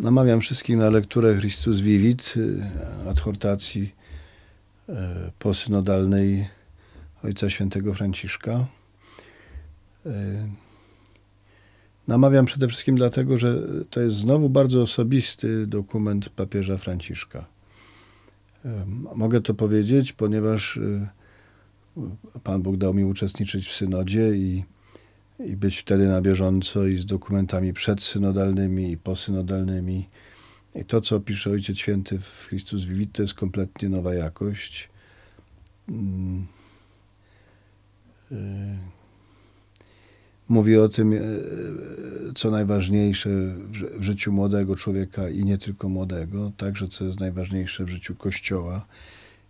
Namawiam wszystkich na lekturę Chrystus Vivit, y, adhortacji y, posynodalnej Ojca Świętego Franciszka. Y, namawiam przede wszystkim dlatego, że to jest znowu bardzo osobisty dokument papieża Franciszka. Mogę to powiedzieć, ponieważ Pan Bóg dał mi uczestniczyć w synodzie i i być wtedy na bieżąco i z dokumentami przedsynodalnymi i posynodalnymi. I to, co pisze Ojciec Święty w Chrystus Vivit, to jest kompletnie nowa jakość. Mm. Y. Mówi o tym, y, co najważniejsze w życiu młodego człowieka i nie tylko młodego, także co jest najważniejsze w życiu Kościoła.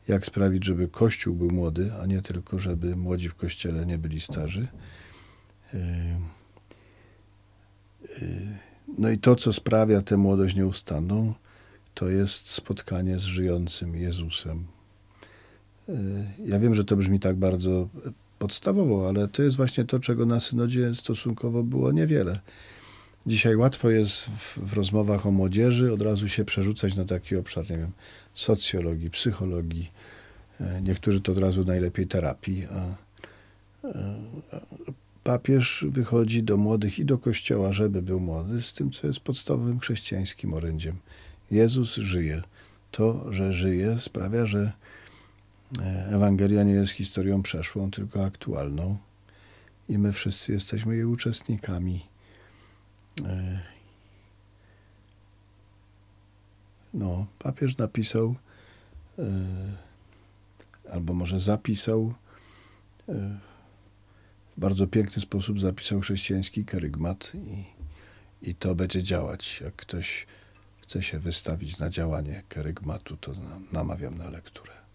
Jak sprawić, żeby Kościół był młody, a nie tylko, żeby młodzi w Kościele nie byli starzy. Y, y, no i to, co sprawia tę młodość nieustanną, to jest spotkanie z żyjącym Jezusem. Y, ja wiem, że to brzmi tak bardzo podstawowo, ale to jest właśnie to, czego na synodzie stosunkowo było niewiele. Dzisiaj łatwo jest w, w, rozmowach o młodzieży od razu się przerzucać na taki obszar, nie wiem, socjologii, psychologii. Niektórzy to od razu najlepiej terapii, a papież wychodzi do młodych i do kościoła, żeby był młody, z tym, co jest podstawowym chrześcijańskim orędziem. Jezus żyje. To, że żyje, sprawia, że e, Ewangelia nie jest historią przeszłą, tylko aktualną. I my wszyscy jesteśmy jej uczestnikami. E, no, papież napisał, e, albo może zapisał bardzo piękny sposób zapisał chrześcijański karygmat i, i to będzie działać. Jak ktoś chce się wystawić na działanie karygmatu, to namawiam na lekturę.